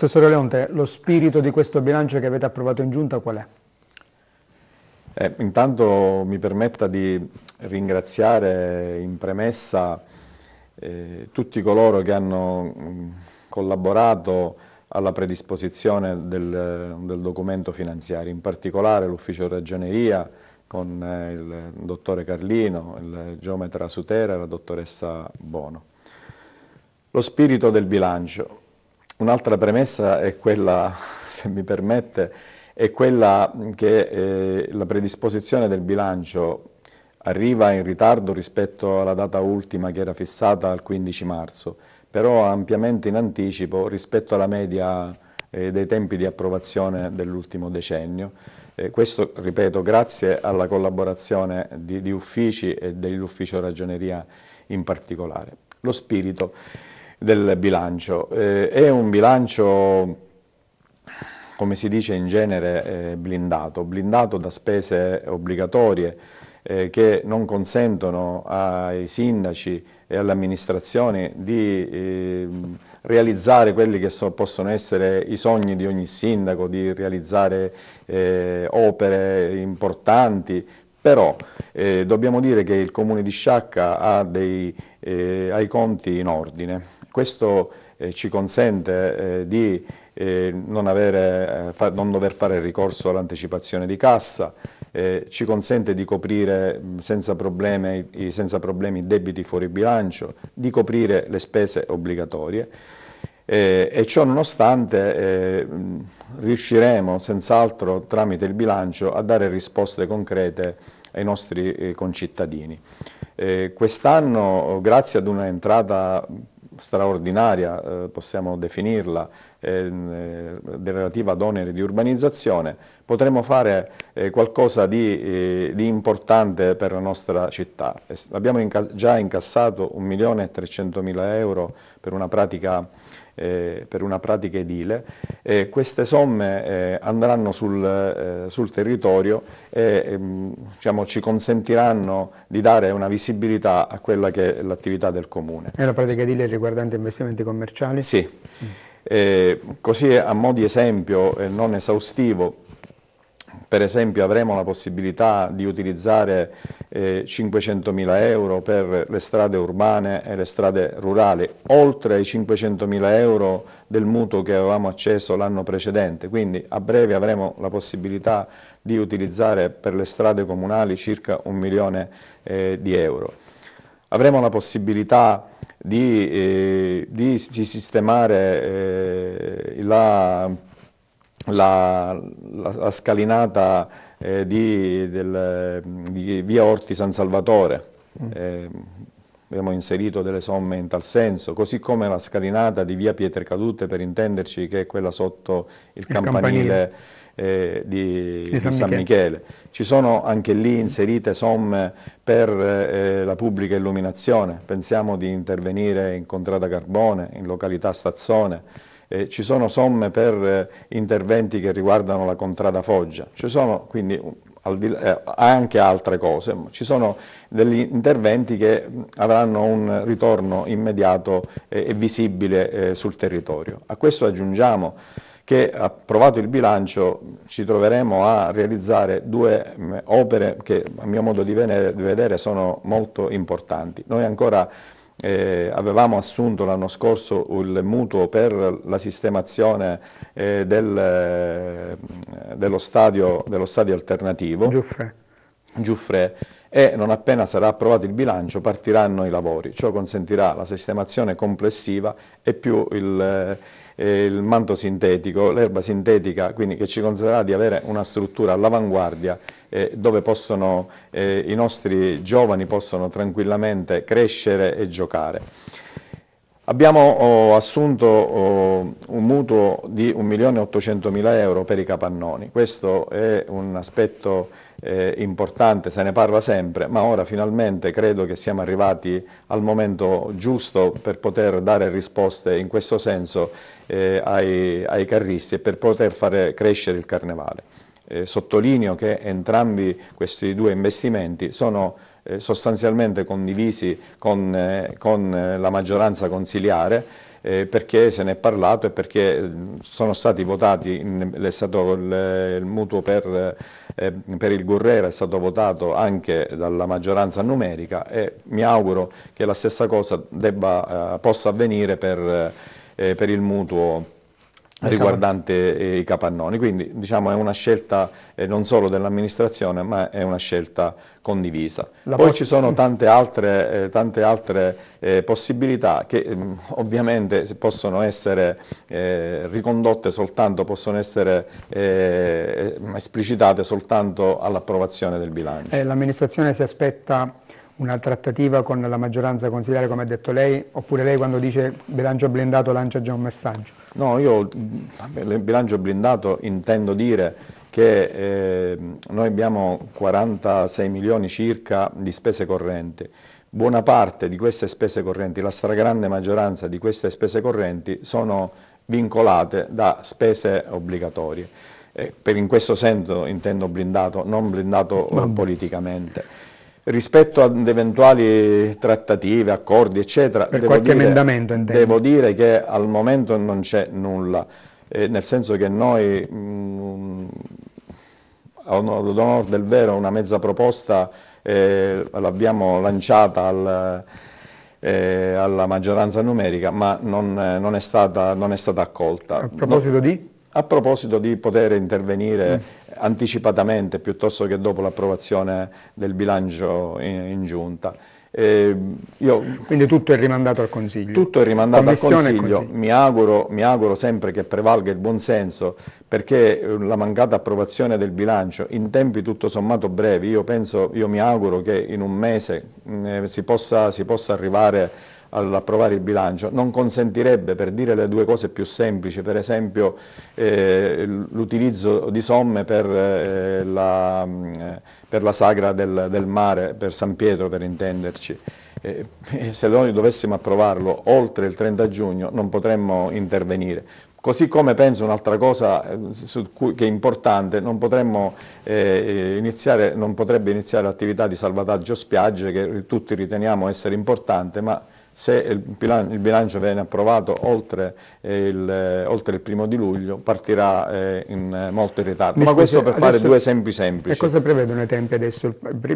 Assessore Leonte, lo spirito di questo bilancio che avete approvato in giunta qual è? Eh, intanto mi permetta di ringraziare in premessa eh, tutti coloro che hanno mm, collaborato alla predisposizione del, del documento finanziario, in particolare l'ufficio ragioneria con eh, il dottore Carlino, il geometra Sutera e la dottoressa Bono. Lo spirito del bilancio. Un'altra premessa è quella, se mi permette, è quella che eh, la predisposizione del bilancio arriva in ritardo rispetto alla data ultima che era fissata al 15 marzo, però ampiamente in anticipo rispetto alla media eh, dei tempi di approvazione dell'ultimo decennio. Eh, questo, ripeto, grazie alla collaborazione di, di uffici e dell'ufficio ragioneria in particolare. Lo spirito del bilancio. Eh, è un bilancio come si dice in genere, eh, blindato, blindato da spese obbligatorie eh, che non consentono ai sindaci e alle amministrazioni di eh, realizzare quelli che so, possono essere i sogni di ogni sindaco, di realizzare eh, opere importanti, però eh, dobbiamo dire che il comune di Sciacca ha, dei, eh, ha i conti in ordine questo eh, ci consente eh, di eh, non, avere, eh, fa, non, dover fare ricorso all'anticipazione di cassa, eh, ci consente di coprire senza problemi, senza problemi debiti fuori bilancio, di coprire le spese obbligatorie. Eh, e ciò nonostante eh, riusciremo senz'altro tramite il bilancio a dare risposte concrete ai nostri eh, concittadini. Quest'anno grazie ad un'entrata straordinaria, eh, possiamo definirla, eh, eh relativa ad oneri di urbanizzazione, potremmo fare eh, qualcosa di, eh, di, importante per la nostra città. Abbiamo inca già incassato 1.300.000 euro per una pratica eh, per una pratica edile. Eh, queste somme eh, andranno sul, eh, sul territorio e ehm, diciamo, ci consentiranno di dare una visibilità a quella che è l'attività del Comune. E la pratica edile riguardante investimenti commerciali? Sì. Mm. così a mo' di esempio, non esaustivo, per esempio avremo la possibilità di utilizzare eh, 500.000 euro per le strade urbane e le strade rurali, oltre ai 500.000 euro del mutuo che avevamo acceso l'anno precedente, quindi a breve avremo la possibilità di utilizzare per le strade comunali circa un milione eh, di euro. Avremo la possibilità di, eh, di, di sistemare eh, la la, la, la scalinata eh, di, del, di, via Orti San Salvatore, mm. eh, abbiamo inserito delle somme in tal senso, così come la scalinata di via Pietre Cadute per intenderci che è quella sotto il, il campanile, Eh, di, di, San, di San Michele. Michele. Ci sono anche lì inserite somme per eh, la pubblica illuminazione, pensiamo di intervenire in Contrada Carbone, in località Stazzone, eh, ci sono somme per eh, interventi che riguardano la contrada Foggia, ci sono quindi di, eh, anche altre cose, ma ci sono degli interventi che avranno un ritorno immediato eh, e visibile eh, sul territorio. A questo aggiungiamo che approvato il bilancio ci troveremo a realizzare due opere che a mio modo di vedere sono molto importanti. Noi ancora eh, avevamo assunto l'anno scorso il mutuo per la sistemazione eh, del, eh, dello, stadio, dello, stadio, alternativo Giuffre. Giuffre e non appena sarà approvato il bilancio partiranno i lavori, ciò consentirà la sistemazione complessiva e più il, eh, il manto sintetico, l'erba sintetica, quindi che ci consentirà di avere una struttura all'avanguardia eh, dove possono, eh, i nostri giovani possono tranquillamente crescere e giocare. Abbiamo oh, assunto oh, un mutuo di 1.800.000 euro per i capannoni, questo è un aspetto eh, importante, se ne parla sempre, ma ora finalmente credo che siamo arrivati al momento giusto per poter dare risposte in questo senso eh, ai, ai carristi e per poter fare crescere il carnevale. Eh, sottolineo che entrambi questi due investimenti sono eh, sostanzialmente condivisi con, eh, con eh, la maggioranza consiliare eh, perché se ne è parlato e perché sono stati votati, è stato il, il mutuo per, eh, per, il Gurrera è stato votato anche dalla maggioranza numerica e mi auguro che la stessa cosa debba, possa avvenire per, per il mutuo riguardante eh, i capannoni, quindi diciamo, è una scelta eh, non solo dell'amministrazione ma è una scelta condivisa. La Poi ci sono tante altre, eh, tante altre eh, possibilità che mh, mm, ovviamente possono essere eh, ricondotte soltanto, possono essere eh, esplicitate soltanto all'approvazione del bilancio. l'amministrazione si aspetta una trattativa con la maggioranza consigliare, come ha detto lei, oppure lei quando dice bilancio blindato lancia già un messaggio? No, io bilancio blindato intendo dire che eh, noi abbiamo 46 milioni circa di spese correnti, buona parte di queste spese correnti, la stragrande maggioranza di queste spese correnti sono vincolate da spese obbligatorie. Eh, per in questo senso intendo blindato, non blindato eh, politicamente. Rispetto ad eventuali trattative, accordi, eccetera, devo dire, devo dire, che al momento non c'è nulla, eh, nel senso che noi, mh, mm, all'onore del vero, una mezza proposta eh, l'abbiamo lanciata al, eh, alla maggioranza numerica, ma non, eh, non, è, stata, non è, stata, accolta. A proposito di? a proposito di poter intervenire mm anticipatamente piuttosto che dopo l'approvazione del bilancio in, in giunta. Eh, io, Quindi tutto è rimandato al Consiglio? Tutto è rimandato al Consiglio. Consiglio. Mi, auguro, mi, auguro, sempre che prevalga il buonsenso perché la mancata approvazione del bilancio in tempi tutto sommato brevi, io, penso, io mi auguro che in un mese eh, si, possa, si possa arrivare all'approvare il bilancio, non consentirebbe, per dire le due cose più semplici, per esempio eh, l'utilizzo di somme per, eh, la, mm, per la, sagra del, del, mare, per San Pietro per intenderci. Eh, se noi dovessimo approvarlo oltre il 30 giugno non potremmo intervenire, Così come penso un'altra cosa eh, che è importante, non, potremmo, eh, iniziare, non potrebbe iniziare l'attività di salvataggio spiagge che tutti riteniamo essere importante, ma se il bilancio, viene approvato oltre il, oltre il, primo di luglio partirà eh, in molto in ritardo, Mi ma questo per fare due esempi semplici. E cosa prevedono i tempi adesso?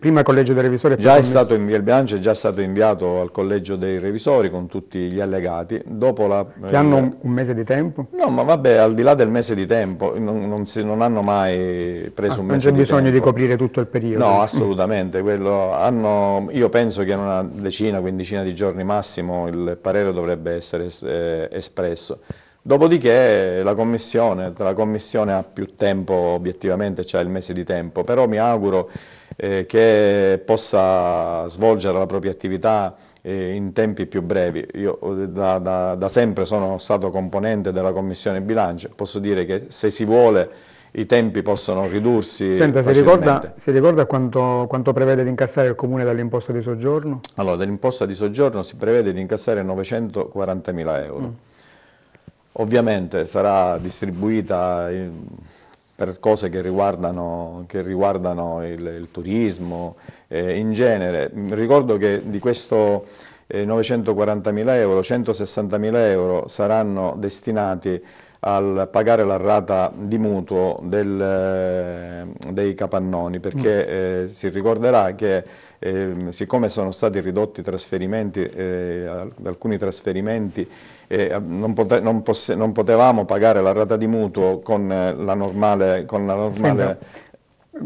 Prima il collegio dei revisori? Già è stato inviato, il bilancio è già stato inviato al collegio dei revisori con tutti gli allegati. Dopo la, che hanno un, un mese di tempo? No, ma vabbè, al di là del mese di tempo, non, non, si, non hanno mai preso ah, un mese di tempo. Non c'è bisogno di coprire tutto il periodo? No, assolutamente. Quello, hanno, io penso che in una decina, quindicina di giorni massimo massimo il parere dovrebbe essere eh, espresso. Dopodiché la commissione, la commissione, ha più tempo obiettivamente, cioè il mese di tempo, però mi auguro eh, che possa svolgere la propria attività eh, in tempi più brevi. Io da, da, da sempre sono stato componente della commissione bilancio, posso dire che se si vuole i tempi possono ridursi. Senta, si ricorda, si ricorda quanto, quanto, prevede di incassare il Comune dall'imposta di soggiorno? Allora, dall'imposta di soggiorno si prevede di incassare 940.000 euro. Mm. Ovviamente sarà distribuita per cose che riguardano, che riguardano il, il, turismo eh, in genere. Ricordo che di questo... Eh, 940.000 euro, 160.000 euro saranno destinati al pagare la rata di mutuo del, eh, dei capannoni, perché mm. eh, si ricorderà che eh, siccome sono stati ridotti trasferimenti, eh, alcuni trasferimenti, eh, non, pote non, non, potevamo pagare la rata di mutuo con eh, la normale... Con la normale...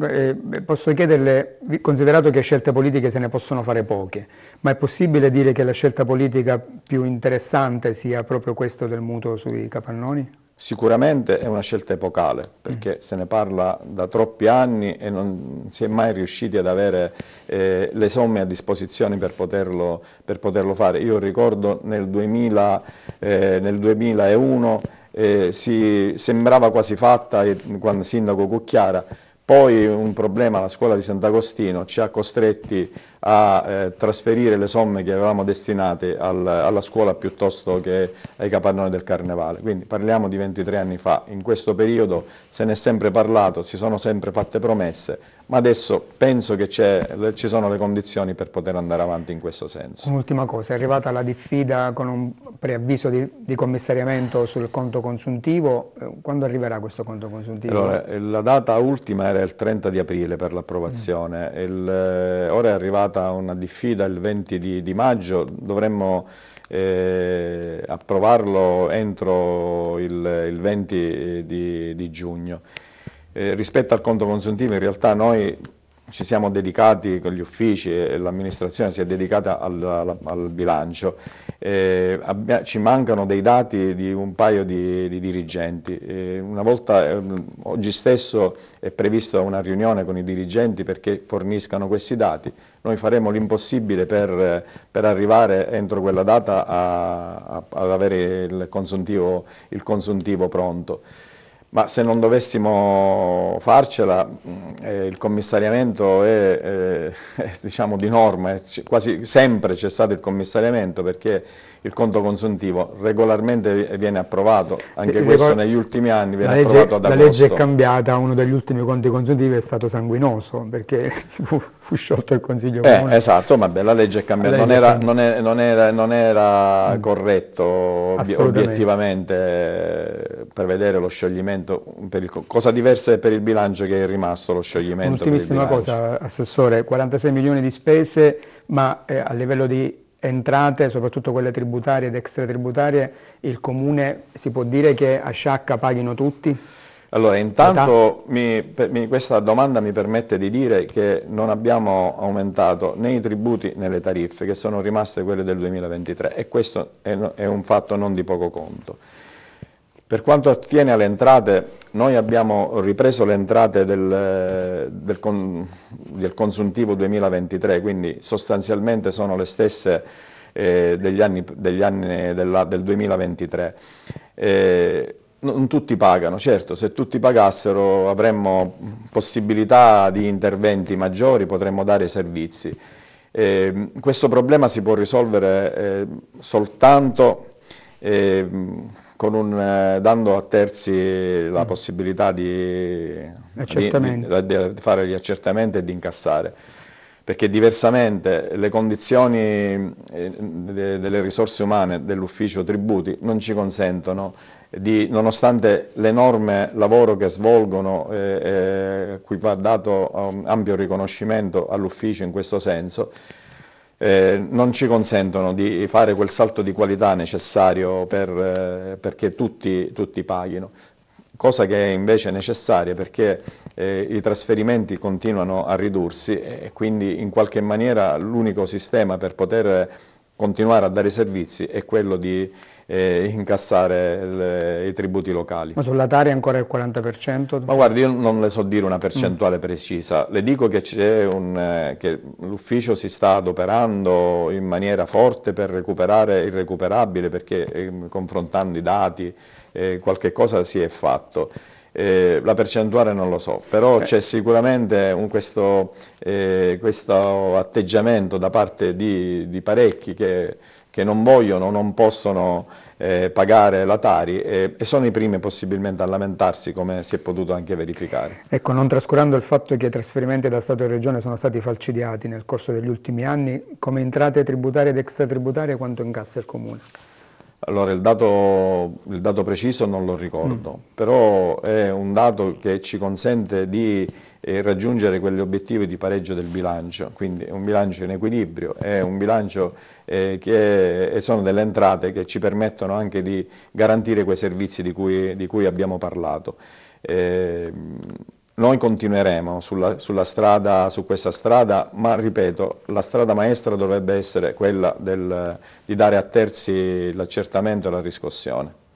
Eh, posso chiederle, considerato che scelte politiche se ne possono fare poche, ma è possibile dire che la scelta politica più interessante sia proprio questo del mutuo sui capannoni? Sicuramente è una scelta epocale, mm. perché mm. se ne parla da troppi anni e non si è mai riusciti ad avere eh, le somme a disposizione per poterlo, per poterlo fare. Io ricordo nel, 2000, eh, nel 2001 eh, si sembrava quasi fatta eh, quando il sindaco Cucchiara poi un problema alla scuola di Sant'Agostino ci ha costretti a eh, trasferire le somme che avevamo destinate al, alla scuola piuttosto che ai capannoni del carnevale. Quindi parliamo di 23 anni fa, in questo periodo se ne è sempre parlato, si sono sempre fatte promesse, ma adesso penso che ci sono le condizioni per poter andare avanti in questo senso. Un'ultima cosa, è arrivata la diffida con un preavviso di, di commissariamento sul conto consuntivo, eh, quando arriverà questo conto consuntivo? Allora, eh, la data ultima era il 30 di aprile per l'approvazione, mm. Eh, ora è arrivata una diffida il 20 di, di maggio, dovremmo eh, approvarlo entro il, il 20 di, di giugno. Eh, rispetto al conto consuntivo in realtà noi ci siamo dedicati con gli uffici e l'amministrazione si è dedicata al, al, al bilancio. Eh, abbia, ci mancano dei dati di un paio di, di dirigenti. Eh, una volta, eh, oggi stesso è prevista una riunione con i dirigenti perché forniscano questi dati. Noi faremo l'impossibile per, per, arrivare entro quella data a, a, ad avere il consuntivo, il consuntivo pronto. Ma se non dovessimo farcela, mm, eh, il commissariamento è, eh, è diciamo di norma, è, eh. quasi sempre c'è stato il commissariamento perché il conto consuntivo regolarmente viene approvato, anche eh, questo negli ultimi anni viene legge, approvato ad agosto. La legge è cambiata, uno degli ultimi conti consuntivi è stato sanguinoso perché fu, fu sciolto il Consiglio eh, Esatto, ma beh, la legge è cambiata, legge non, era, cambi... non, è, non, era, non era mm. corretto obiettivamente prevedere lo scioglimento, il, cosa diversa è per il bilancio che è rimasto lo scioglimento? Un'ultimissima cosa, Assessore, 46 milioni di spese, ma eh, a livello di entrate, soprattutto quelle tributarie ed extratributarie, il Comune si può dire che a sciacca paghino tutti? Allora, intanto mi, per, mi, questa domanda mi permette di dire che non abbiamo aumentato né i tributi né le tariffe, che sono rimaste quelle del 2023 e questo è, è un fatto non di poco conto. Per quanto attiene alle entrate, noi abbiamo ripreso le entrate del, del, con, del consuntivo 2023, quindi sostanzialmente sono le stesse eh, degli anni, degli anni della, del 2023. Eh, non tutti pagano, certo, se tutti pagassero avremmo possibilità di interventi maggiori, potremmo dare servizi. Eh, questo problema si può risolvere eh, soltanto ehm, un, eh, dando a terzi la mm. possibilità di, di, di, di fare gli accertamenti e di incassare perché diversamente le condizioni eh, delle risorse umane dell'ufficio tributi non ci consentono di, nonostante l'enorme lavoro che svolgono, eh, eh, cui va dato um, ampio riconoscimento all'ufficio in questo senso, eh, non ci consentono di fare quel salto di qualità necessario per, eh, perché tutti, tutti paghino cosa che è invece necessaria perché eh, i trasferimenti continuano a ridursi e quindi in qualche maniera l'unico sistema per poter continuare a dare servizi è quello di eh, incassare le, i tributi locali. Ma sulla Tari ancora il 40%? Ma guardi, io non le so dire una mm. percentuale mm. precisa, le dico che, un, eh, che l'ufficio si sta adoperando in maniera forte per recuperare il recuperabile, perché eh, confrontando i dati eh, qualche cosa si è fatto. Eh, la percentuale non lo so, però okay. c'è sicuramente un, questo, eh, questo, atteggiamento da parte di, di parecchi che, che, non vogliono, non possono eh, pagare la Tari e, e, sono i primi possibilmente a lamentarsi come si è potuto anche verificare. Ecco, non trascurando il fatto che i trasferimenti da Stato e Regione sono stati falcidiati nel corso degli ultimi anni, come entrate tributarie ed extratributarie quanto incassa il Comune? Allora, il dato, il dato, preciso non lo ricordo, mm. però è un dato che ci consente di eh, raggiungere quegli obiettivi di pareggio del bilancio, quindi un bilancio in equilibrio, è un bilancio eh, che è, sono delle entrate che ci permettono anche di garantire quei servizi di cui, di cui abbiamo parlato. Eh, noi continueremo sulla, sulla strada, su questa strada, ma ripeto, la strada maestra dovrebbe essere quella del, di dare a terzi l'accertamento e la riscossione.